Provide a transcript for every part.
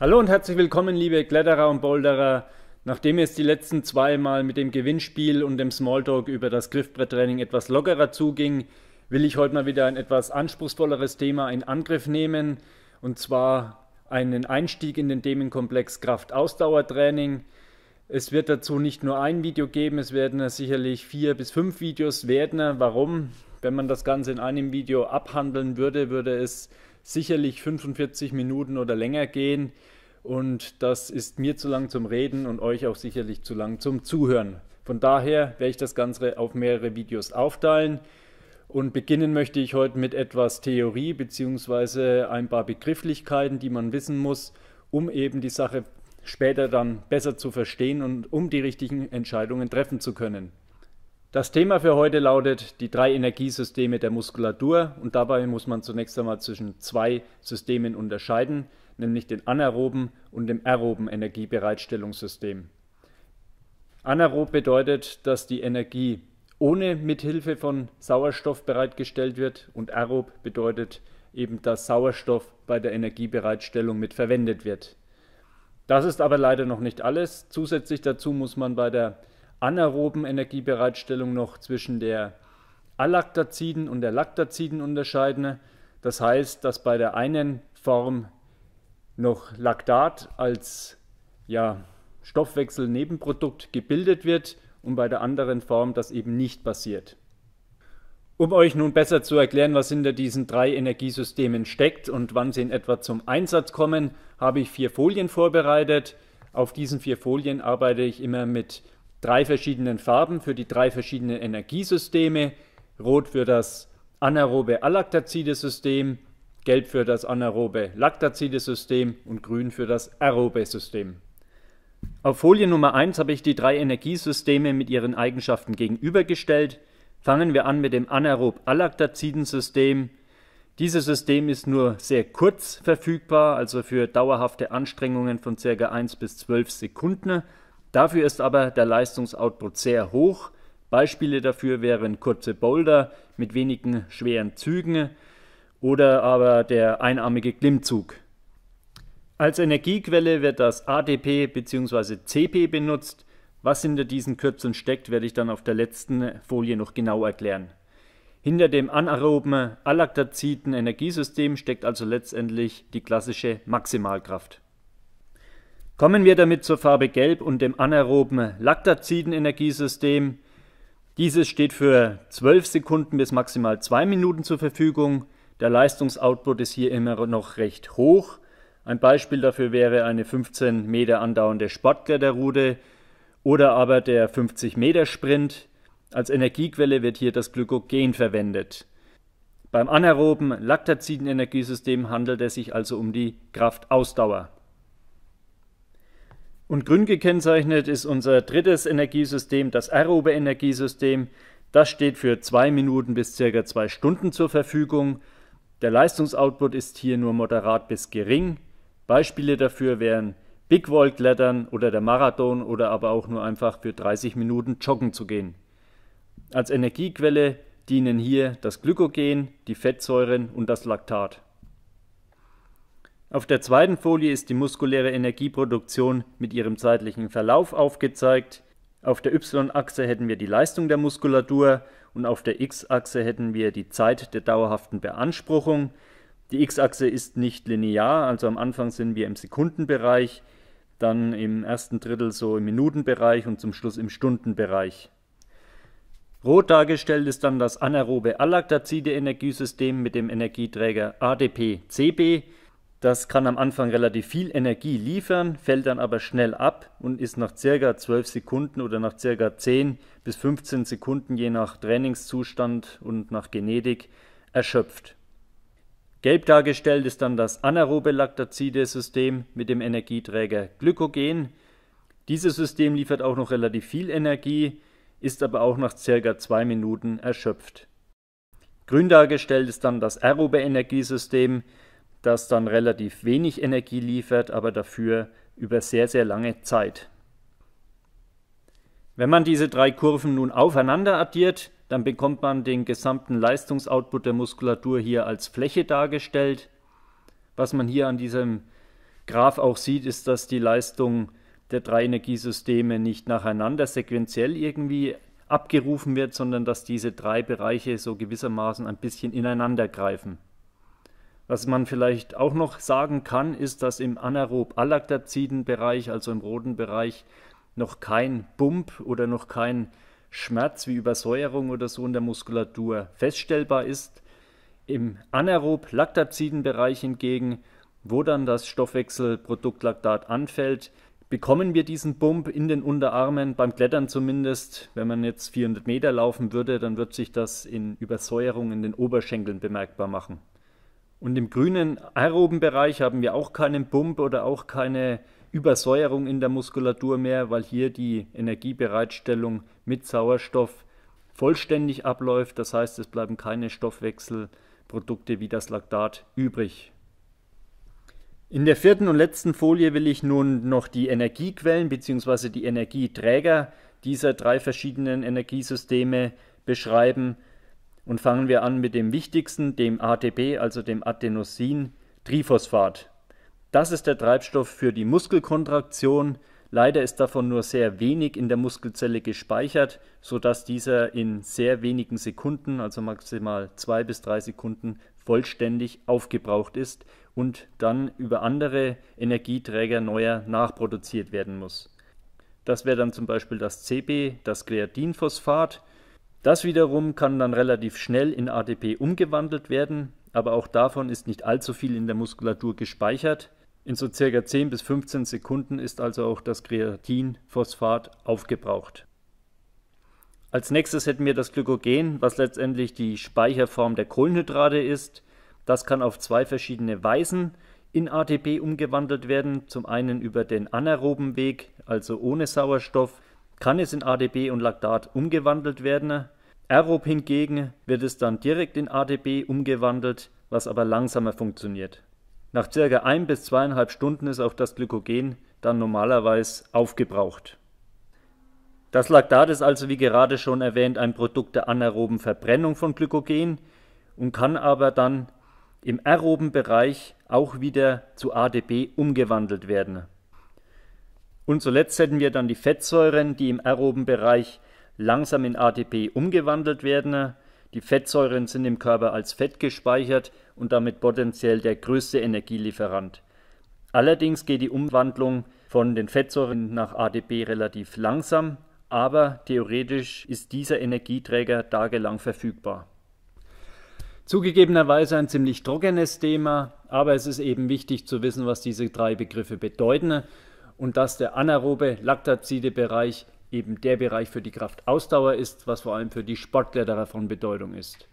Hallo und herzlich willkommen, liebe Kletterer und Boulderer. Nachdem es die letzten zwei Mal mit dem Gewinnspiel und dem Smalltalk über das Griffbretttraining etwas lockerer zuging, will ich heute mal wieder ein etwas anspruchsvolleres Thema in Angriff nehmen und zwar einen Einstieg in den Themenkomplex Kraft-Ausdauertraining. Es wird dazu nicht nur ein Video geben, es werden sicherlich vier bis fünf Videos werden. Warum? Wenn man das Ganze in einem Video abhandeln würde, würde es sicherlich 45 Minuten oder länger gehen. Und das ist mir zu lang zum Reden und euch auch sicherlich zu lang zum Zuhören. Von daher werde ich das Ganze auf mehrere Videos aufteilen. Und beginnen möchte ich heute mit etwas Theorie bzw. ein paar Begrifflichkeiten, die man wissen muss, um eben die Sache später dann besser zu verstehen und um die richtigen Entscheidungen treffen zu können. Das Thema für heute lautet die drei Energiesysteme der Muskulatur und dabei muss man zunächst einmal zwischen zwei Systemen unterscheiden, nämlich den anaeroben und dem aeroben Energiebereitstellungssystem. Anaerob bedeutet, dass die Energie ohne Mithilfe von Sauerstoff bereitgestellt wird und aerob bedeutet eben, dass Sauerstoff bei der Energiebereitstellung mit verwendet wird. Das ist aber leider noch nicht alles. Zusätzlich dazu muss man bei der anaeroben Energiebereitstellung noch zwischen der Alaktaziden und der Laktaziden unterscheiden. Das heißt, dass bei der einen Form noch Laktat als ja, Stoffwechselnebenprodukt gebildet wird und bei der anderen Form das eben nicht passiert. Um euch nun besser zu erklären, was hinter diesen drei Energiesystemen steckt und wann sie in etwa zum Einsatz kommen, habe ich vier Folien vorbereitet. Auf diesen vier Folien arbeite ich immer mit drei verschiedenen Farben für die drei verschiedenen Energiesysteme. Rot für das anaerobe Alaktazide System, gelb für das anaerobe laktazide System und grün für das aerobe System. Auf Folie Nummer 1 habe ich die drei Energiesysteme mit ihren Eigenschaften gegenübergestellt. Fangen wir an mit dem anaerob allaktaziden System. Dieses System ist nur sehr kurz verfügbar, also für dauerhafte Anstrengungen von ca. 1 bis 12 Sekunden Dafür ist aber der Leistungsoutput sehr hoch. Beispiele dafür wären kurze Boulder mit wenigen schweren Zügen oder aber der einarmige Klimmzug. Als Energiequelle wird das ADP bzw. CP benutzt. Was hinter diesen Kürzeln steckt, werde ich dann auf der letzten Folie noch genau erklären. Hinter dem anaeroben alaktaziden Energiesystem steckt also letztendlich die klassische Maximalkraft. Kommen wir damit zur Farbe Gelb und dem anaeroben Lactaziden-Energiesystem. Dieses steht für 12 Sekunden bis maximal 2 Minuten zur Verfügung. Der Leistungsoutput ist hier immer noch recht hoch. Ein Beispiel dafür wäre eine 15 Meter andauernde Sportkletterroute oder aber der 50 Meter Sprint. Als Energiequelle wird hier das Glykogen verwendet. Beim anaeroben Lactaziden-Energiesystem handelt es sich also um die Kraftausdauer. Und grün gekennzeichnet ist unser drittes Energiesystem, das aerobe Energiesystem. Das steht für zwei Minuten bis circa zwei Stunden zur Verfügung. Der Leistungsoutput ist hier nur moderat bis gering. Beispiele dafür wären Big Wall Klettern oder der Marathon oder aber auch nur einfach für 30 Minuten joggen zu gehen. Als Energiequelle dienen hier das Glykogen, die Fettsäuren und das Laktat. Auf der zweiten Folie ist die muskuläre Energieproduktion mit ihrem zeitlichen Verlauf aufgezeigt. Auf der Y-Achse hätten wir die Leistung der Muskulatur und auf der X-Achse hätten wir die Zeit der dauerhaften Beanspruchung. Die X-Achse ist nicht linear, also am Anfang sind wir im Sekundenbereich, dann im ersten Drittel so im Minutenbereich und zum Schluss im Stundenbereich. Rot dargestellt ist dann das anaerobe allaktazide Energiesystem mit dem Energieträger ADP-CB. Das kann am Anfang relativ viel Energie liefern, fällt dann aber schnell ab und ist nach circa 12 Sekunden oder nach circa 10 bis 15 Sekunden je nach Trainingszustand und nach Genetik erschöpft. Gelb dargestellt ist dann das anaerobe Lactazide-System mit dem Energieträger Glykogen. Dieses System liefert auch noch relativ viel Energie, ist aber auch nach circa 2 Minuten erschöpft. Grün dargestellt ist dann das aerobe Energiesystem das dann relativ wenig Energie liefert, aber dafür über sehr, sehr lange Zeit. Wenn man diese drei Kurven nun aufeinander addiert, dann bekommt man den gesamten Leistungsoutput der Muskulatur hier als Fläche dargestellt. Was man hier an diesem Graph auch sieht, ist, dass die Leistung der drei Energiesysteme nicht nacheinander sequenziell irgendwie abgerufen wird, sondern dass diese drei Bereiche so gewissermaßen ein bisschen ineinander greifen. Was man vielleicht auch noch sagen kann, ist, dass im anaerob allaktaziden bereich also im roten Bereich, noch kein Bump oder noch kein Schmerz wie Übersäuerung oder so in der Muskulatur feststellbar ist. Im anaerob-laktaziden-Bereich hingegen, wo dann das Stoffwechselprodukt Laktat anfällt, bekommen wir diesen Bump in den Unterarmen, beim Klettern zumindest. Wenn man jetzt 400 Meter laufen würde, dann wird sich das in Übersäuerung in den Oberschenkeln bemerkbar machen. Und im grünen aeroben Bereich haben wir auch keinen Pump oder auch keine Übersäuerung in der Muskulatur mehr, weil hier die Energiebereitstellung mit Sauerstoff vollständig abläuft. Das heißt, es bleiben keine Stoffwechselprodukte wie das Laktat übrig. In der vierten und letzten Folie will ich nun noch die Energiequellen bzw. die Energieträger dieser drei verschiedenen Energiesysteme beschreiben. Und fangen wir an mit dem wichtigsten, dem ATP, also dem Adenosin-Triphosphat. Das ist der Treibstoff für die Muskelkontraktion. Leider ist davon nur sehr wenig in der Muskelzelle gespeichert, sodass dieser in sehr wenigen Sekunden, also maximal zwei bis drei Sekunden, vollständig aufgebraucht ist und dann über andere Energieträger neuer nachproduziert werden muss. Das wäre dann zum Beispiel das CB, das Kreatinphosphat, das wiederum kann dann relativ schnell in ATP umgewandelt werden, aber auch davon ist nicht allzu viel in der Muskulatur gespeichert. In so circa 10 bis 15 Sekunden ist also auch das Kreatinphosphat aufgebraucht. Als nächstes hätten wir das Glykogen, was letztendlich die Speicherform der Kohlenhydrate ist. Das kann auf zwei verschiedene Weisen in ATP umgewandelt werden. Zum einen über den anaeroben Weg, also ohne Sauerstoff, kann es in ADB und Lactat umgewandelt werden. Aerob hingegen wird es dann direkt in ADB umgewandelt, was aber langsamer funktioniert. Nach ca. 1 bis 2,5 Stunden ist auch das Glykogen dann normalerweise aufgebraucht. Das Lactat ist also wie gerade schon erwähnt ein Produkt der anaeroben Verbrennung von Glykogen und kann aber dann im aeroben Bereich auch wieder zu ADB umgewandelt werden. Und zuletzt hätten wir dann die Fettsäuren, die im aeroben Bereich langsam in ATP umgewandelt werden. Die Fettsäuren sind im Körper als Fett gespeichert und damit potenziell der größte Energielieferant. Allerdings geht die Umwandlung von den Fettsäuren nach ATP relativ langsam, aber theoretisch ist dieser Energieträger tagelang verfügbar. Zugegebenerweise ein ziemlich trockenes Thema, aber es ist eben wichtig zu wissen, was diese drei Begriffe bedeuten und dass der anaerobe Lactazide-Bereich eben der Bereich für die Kraftausdauer ist, was vor allem für die Sportkletterer von Bedeutung ist.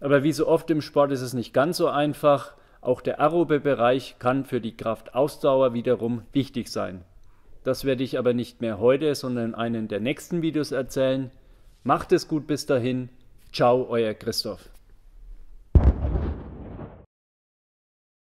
Aber wie so oft im Sport ist es nicht ganz so einfach. Auch der aerobe Bereich kann für die Kraftausdauer wiederum wichtig sein. Das werde ich aber nicht mehr heute, sondern in einem der nächsten Videos erzählen. Macht es gut bis dahin. Ciao, euer Christoph.